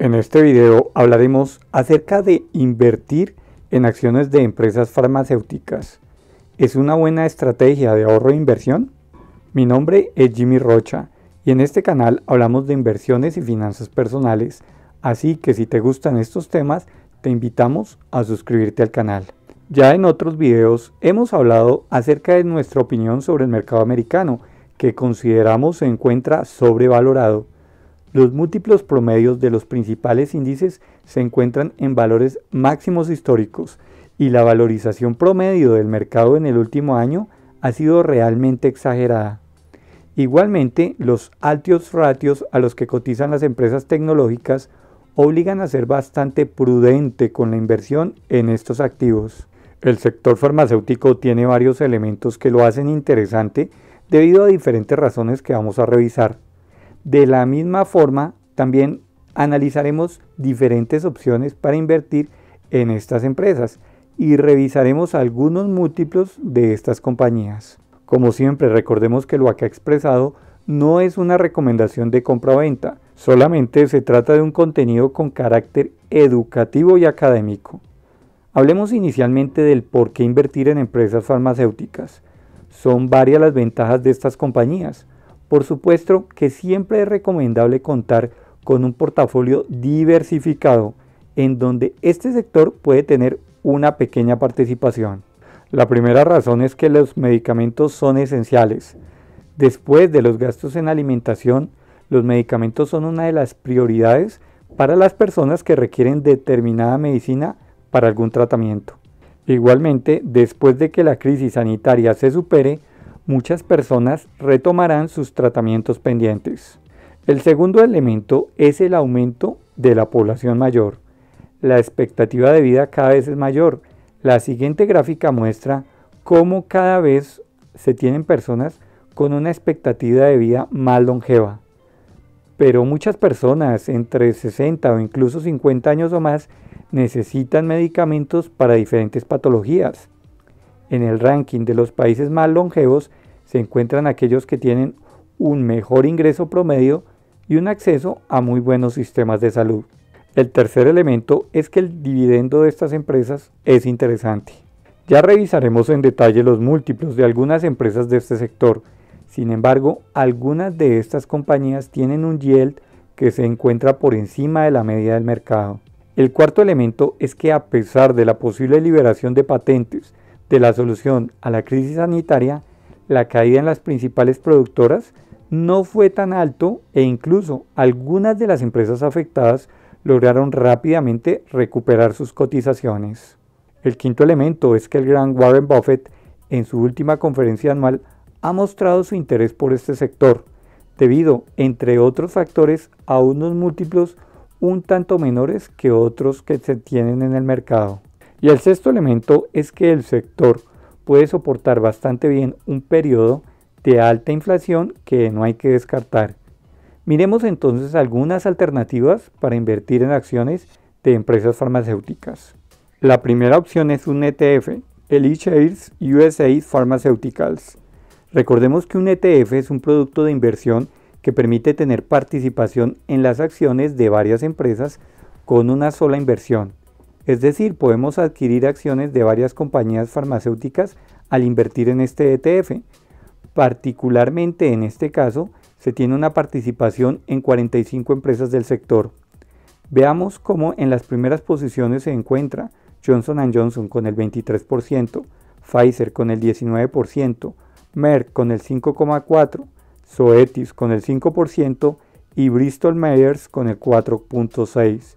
En este video hablaremos acerca de invertir en acciones de empresas farmacéuticas. ¿Es una buena estrategia de ahorro e inversión? Mi nombre es Jimmy Rocha y en este canal hablamos de inversiones y finanzas personales, así que si te gustan estos temas, te invitamos a suscribirte al canal. Ya en otros videos hemos hablado acerca de nuestra opinión sobre el mercado americano, que consideramos se encuentra sobrevalorado. Los múltiplos promedios de los principales índices se encuentran en valores máximos históricos y la valorización promedio del mercado en el último año ha sido realmente exagerada. Igualmente, los altos ratios a los que cotizan las empresas tecnológicas obligan a ser bastante prudente con la inversión en estos activos. El sector farmacéutico tiene varios elementos que lo hacen interesante debido a diferentes razones que vamos a revisar. De la misma forma, también analizaremos diferentes opciones para invertir en estas empresas y revisaremos algunos múltiplos de estas compañías. Como siempre, recordemos que lo que ha expresado no es una recomendación de compra o venta, solamente se trata de un contenido con carácter educativo y académico. Hablemos inicialmente del por qué invertir en empresas farmacéuticas. Son varias las ventajas de estas compañías. Por supuesto que siempre es recomendable contar con un portafolio diversificado en donde este sector puede tener una pequeña participación. La primera razón es que los medicamentos son esenciales. Después de los gastos en alimentación, los medicamentos son una de las prioridades para las personas que requieren determinada medicina para algún tratamiento. Igualmente, después de que la crisis sanitaria se supere, muchas personas retomarán sus tratamientos pendientes. El segundo elemento es el aumento de la población mayor. La expectativa de vida cada vez es mayor. La siguiente gráfica muestra cómo cada vez se tienen personas con una expectativa de vida más longeva. Pero muchas personas entre 60 o incluso 50 años o más necesitan medicamentos para diferentes patologías en el ranking de los países más longevos se encuentran aquellos que tienen un mejor ingreso promedio y un acceso a muy buenos sistemas de salud. El tercer elemento es que el dividendo de estas empresas es interesante. Ya revisaremos en detalle los múltiplos de algunas empresas de este sector. Sin embargo, algunas de estas compañías tienen un yield que se encuentra por encima de la media del mercado. El cuarto elemento es que a pesar de la posible liberación de patentes de la solución a la crisis sanitaria, la caída en las principales productoras no fue tan alto e incluso algunas de las empresas afectadas lograron rápidamente recuperar sus cotizaciones. El quinto elemento es que el gran Warren Buffett en su última conferencia anual ha mostrado su interés por este sector, debido, entre otros factores, a unos múltiplos un tanto menores que otros que se tienen en el mercado. Y el sexto elemento es que el sector puede soportar bastante bien un periodo de alta inflación que no hay que descartar. Miremos entonces algunas alternativas para invertir en acciones de empresas farmacéuticas. La primera opción es un ETF, el eShares USA Pharmaceuticals. Recordemos que un ETF es un producto de inversión que permite tener participación en las acciones de varias empresas con una sola inversión. Es decir, podemos adquirir acciones de varias compañías farmacéuticas al invertir en este ETF. Particularmente en este caso, se tiene una participación en 45 empresas del sector. Veamos cómo en las primeras posiciones se encuentra Johnson ⁇ Johnson con el 23%, Pfizer con el 19%, Merck con el 5,4%, Soetis con el 5% y Bristol Myers con el 4,6%.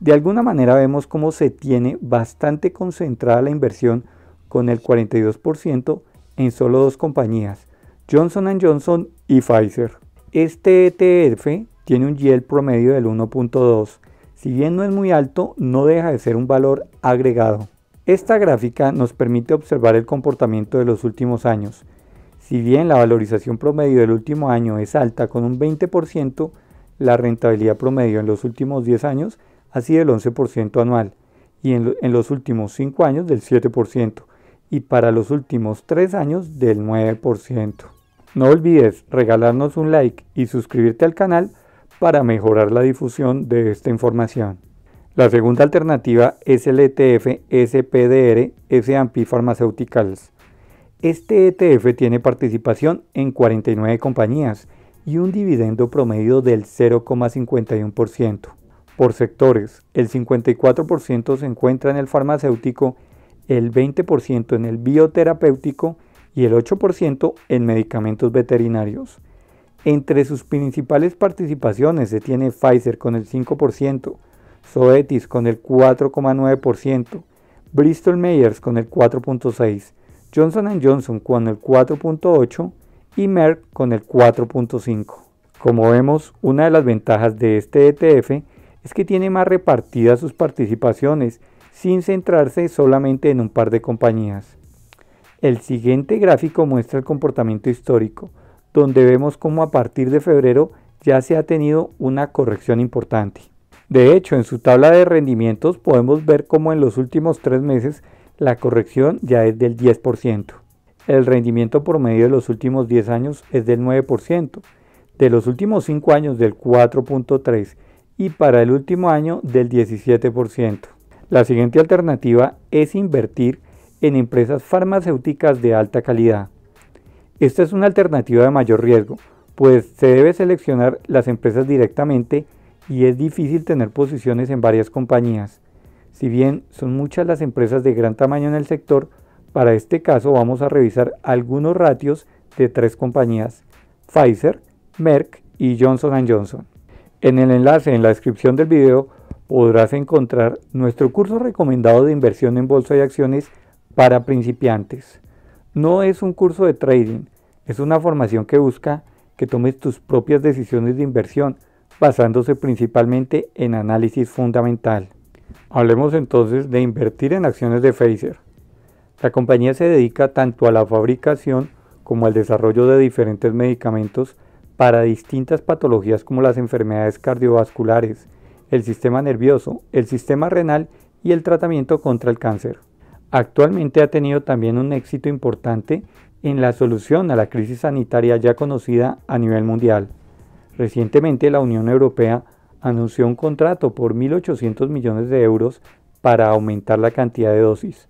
De alguna manera vemos cómo se tiene bastante concentrada la inversión con el 42% en solo dos compañías, Johnson Johnson y Pfizer. Este ETF tiene un yield promedio del 1.2. Si bien no es muy alto, no deja de ser un valor agregado. Esta gráfica nos permite observar el comportamiento de los últimos años. Si bien la valorización promedio del último año es alta con un 20%, la rentabilidad promedio en los últimos 10 años así del 11% anual, y en, los últimos 5 años del 7%, y para los últimos 3 años del 9%. No olvides regalarnos un like y suscribirte al canal para mejorar la difusión de esta información. La segunda alternativa es el ETF SPDR S&P Pharmaceuticals. Este ETF tiene participación en 49 compañías y un dividendo promedio del 0,51%. Por sectores, el 54% se encuentra en el farmacéutico, el 20% en el bioterapéutico y el 8% en medicamentos veterinarios. Entre sus principales participaciones se tiene Pfizer con el 5%, Zoetis con el 4,9%, Bristol Myers con el 4,6%, Johnson Johnson con el 4,8% y Merck con el 4,5%. Como vemos, una de las ventajas de este ETF es que tiene más repartidas sus participaciones sin centrarse solamente en un par de compañías. El siguiente gráfico muestra el comportamiento histórico, donde vemos cómo a partir de febrero ya se ha tenido una corrección importante. De hecho, en su tabla de rendimientos podemos ver cómo en los últimos tres meses la corrección ya es del 10%. El rendimiento promedio de los últimos 10 años es del 9%, de los últimos 5 años del 4.3% y para el último año del 17%. La siguiente alternativa es invertir en empresas farmacéuticas de alta calidad. Esta es una alternativa de mayor riesgo, pues se debe seleccionar las empresas directamente y es difícil tener posiciones en varias compañías. Si bien son muchas las empresas de gran tamaño en el sector, para este caso vamos a revisar algunos ratios de tres compañías, Pfizer, Merck y Johnson ⁇ Johnson. En el enlace en la descripción del video podrás encontrar nuestro curso recomendado de inversión en bolsa y acciones para principiantes. No es un curso de trading, es una formación que busca que tomes tus propias decisiones de inversión basándose principalmente en análisis fundamental. Hablemos entonces de invertir en acciones de Pfizer. La compañía se dedica tanto a la fabricación como al desarrollo de diferentes medicamentos para distintas patologías como las enfermedades cardiovasculares, el sistema nervioso, el sistema renal y el tratamiento contra el cáncer. Actualmente ha tenido también un éxito importante en la solución a la crisis sanitaria ya conocida a nivel mundial. Recientemente la Unión Europea anunció un contrato por 1.800 millones de euros para aumentar la cantidad de dosis.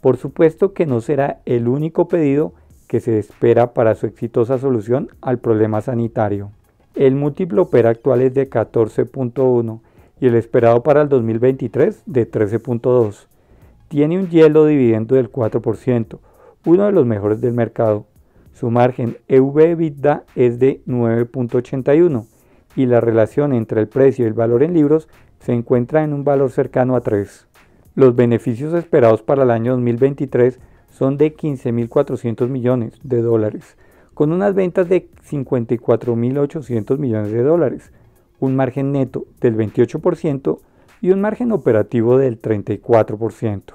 Por supuesto que no será el único pedido que se espera para su exitosa solución al problema sanitario. El múltiplo opera actual es de 14.1 y el esperado para el 2023 de 13.2. Tiene un hielo dividendo del 4%, uno de los mejores del mercado. Su margen EV-EBITDA es de 9.81 y la relación entre el precio y el valor en libros se encuentra en un valor cercano a 3. Los beneficios esperados para el año 2023 son de 15.400 millones de dólares, con unas ventas de 54.800 millones de dólares, un margen neto del 28% y un margen operativo del 34%.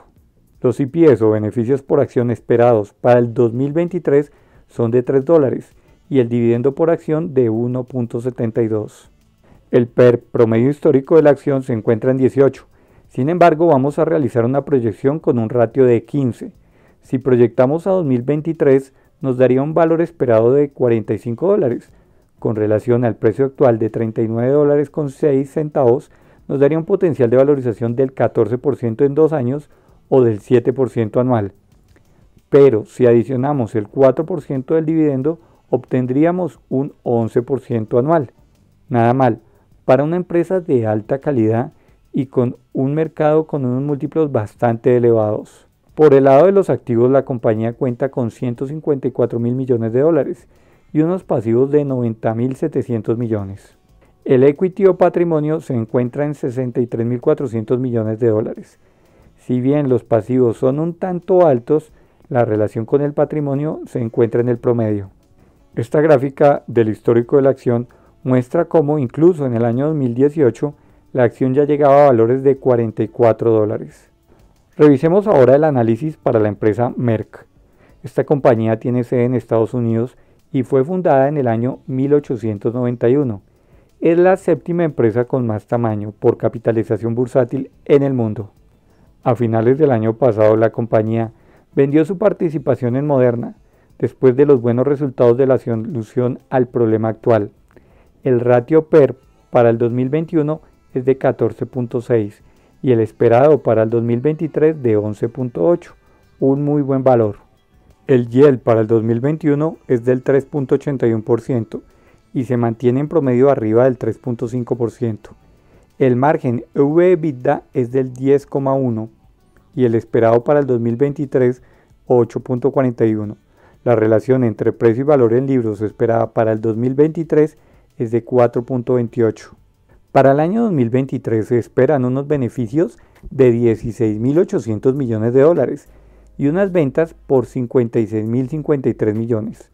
Los IPS o beneficios por acción esperados para el 2023 son de 3 dólares y el dividendo por acción de 1.72. El PER promedio histórico de la acción se encuentra en 18. Sin embargo, vamos a realizar una proyección con un ratio de 15 si proyectamos a 2023, nos daría un valor esperado de 45 dólares. Con relación al precio actual de 39 dólares con centavos, nos daría un potencial de valorización del 14% en dos años o del 7% anual. Pero si adicionamos el 4% del dividendo, obtendríamos un 11% anual. Nada mal, para una empresa de alta calidad y con un mercado con unos múltiplos bastante elevados. Por el lado de los activos, la compañía cuenta con 154 mil millones de dólares y unos pasivos de 90 mil 700 millones. El equity o patrimonio se encuentra en 63 mil 400 millones de dólares. Si bien los pasivos son un tanto altos, la relación con el patrimonio se encuentra en el promedio. Esta gráfica del histórico de la acción muestra cómo incluso en el año 2018 la acción ya llegaba a valores de 44 dólares. Revisemos ahora el análisis para la empresa Merck. Esta compañía tiene sede en Estados Unidos y fue fundada en el año 1891. Es la séptima empresa con más tamaño por capitalización bursátil en el mundo. A finales del año pasado la compañía vendió su participación en Moderna después de los buenos resultados de la solución al problema actual. El ratio PER para el 2021 es de 14.6 y el esperado para el 2023 de 11.8, un muy buen valor. El YEL para el 2021 es del 3.81% y se mantiene en promedio arriba del 3.5%. El margen EBITDA es del 10,1 y el esperado para el 2023 8.41. La relación entre precio y valor en libros esperada para el 2023 es de 4.28. Para el año 2023 se esperan unos beneficios de 16.800 millones de dólares y unas ventas por 56.053 millones.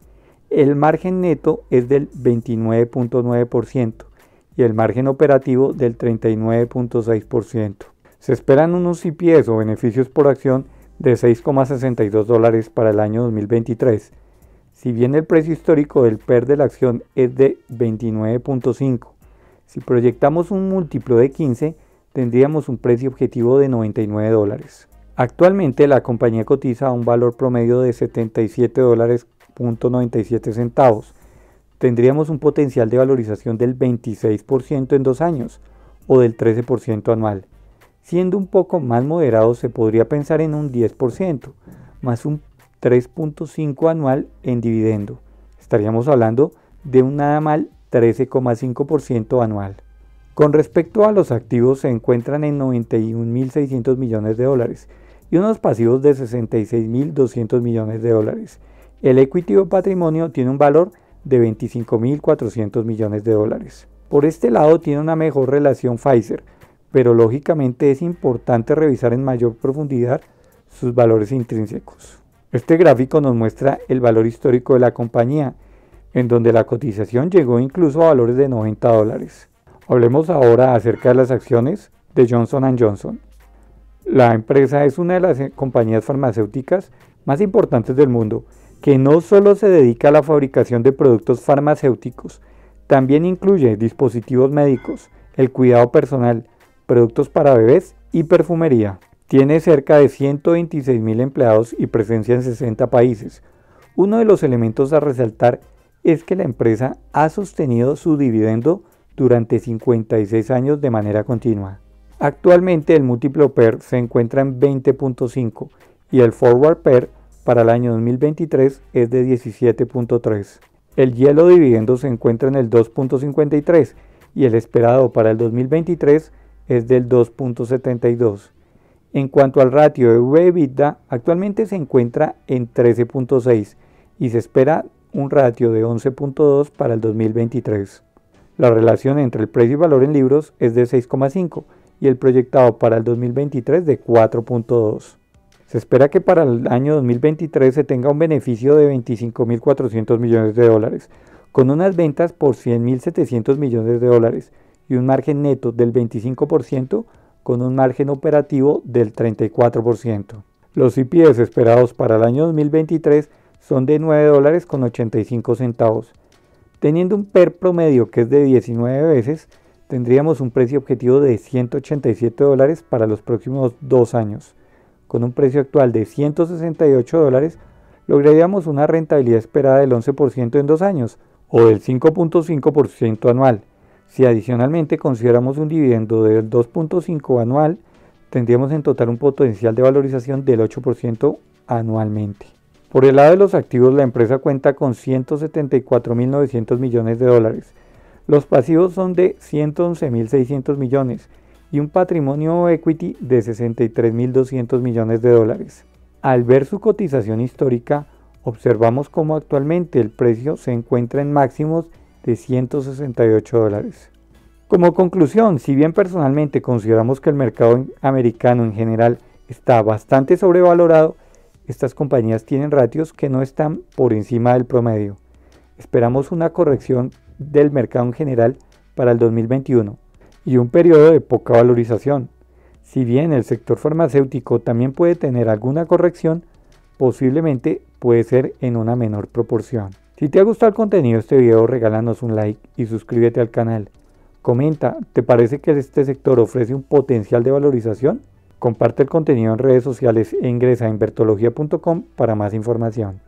El margen neto es del 29.9% y el margen operativo del 39.6%. Se esperan unos CPS o beneficios por acción de 6,62 dólares para el año 2023. Si bien el precio histórico del PER de la acción es de 29.5 si proyectamos un múltiplo de 15, tendríamos un precio objetivo de 99 dólares. Actualmente la compañía cotiza a un valor promedio de 77 97 centavos. Tendríamos un potencial de valorización del 26% en dos años o del 13% anual. Siendo un poco más moderado se podría pensar en un 10% más un 3.5 anual en dividendo. Estaríamos hablando de un nada mal 13,5% anual. Con respecto a los activos se encuentran en 91.600 millones de dólares y unos pasivos de 66.200 millones de dólares. El equity o patrimonio tiene un valor de 25.400 millones de dólares. Por este lado tiene una mejor relación Pfizer, pero lógicamente es importante revisar en mayor profundidad sus valores intrínsecos. Este gráfico nos muestra el valor histórico de la compañía, en donde la cotización llegó incluso a valores de 90 dólares. Hablemos ahora acerca de las acciones de Johnson Johnson. La empresa es una de las eh, compañías farmacéuticas más importantes del mundo, que no solo se dedica a la fabricación de productos farmacéuticos, también incluye dispositivos médicos, el cuidado personal, productos para bebés y perfumería. Tiene cerca de 126 mil empleados y presencia en 60 países. Uno de los elementos a resaltar es que la empresa ha sostenido su dividendo durante 56 años de manera continua. Actualmente el múltiplo PER se encuentra en 20.5 y el forward PER para el año 2023 es de 17.3. El hielo dividendo se encuentra en el 2.53 y el esperado para el 2023 es del 2.72. En cuanto al ratio de EBITDA, actualmente se encuentra en 13.6 y se espera un ratio de 11.2 para el 2023. La relación entre el precio y valor en libros es de 6,5 y el proyectado para el 2023 de 4.2. Se espera que para el año 2023 se tenga un beneficio de 25.400 millones de dólares, con unas ventas por 100.700 millones de dólares y un margen neto del 25% con un margen operativo del 34%. Los IPS esperados para el año 2023 son de 9 dólares con 85 centavos. Teniendo un PER promedio que es de 19 veces, tendríamos un precio objetivo de 187 dólares para los próximos dos años. Con un precio actual de 168 dólares, lograríamos una rentabilidad esperada del 11% en dos años o del 5.5% anual. Si adicionalmente consideramos un dividendo del 2.5 anual, tendríamos en total un potencial de valorización del 8% anualmente. Por el lado de los activos, la empresa cuenta con 174.900 millones de dólares. Los pasivos son de 111.600 millones y un patrimonio equity de 63.200 millones de dólares. Al ver su cotización histórica, observamos cómo actualmente el precio se encuentra en máximos de 168 dólares. Como conclusión, si bien personalmente consideramos que el mercado americano en general está bastante sobrevalorado, estas compañías tienen ratios que no están por encima del promedio. Esperamos una corrección del mercado en general para el 2021 y un periodo de poca valorización. Si bien el sector farmacéutico también puede tener alguna corrección, posiblemente puede ser en una menor proporción. Si te ha gustado el contenido de este video, regálanos un like y suscríbete al canal. Comenta, ¿te parece que este sector ofrece un potencial de valorización? Comparte el contenido en redes sociales e ingresa a invertología.com para más información.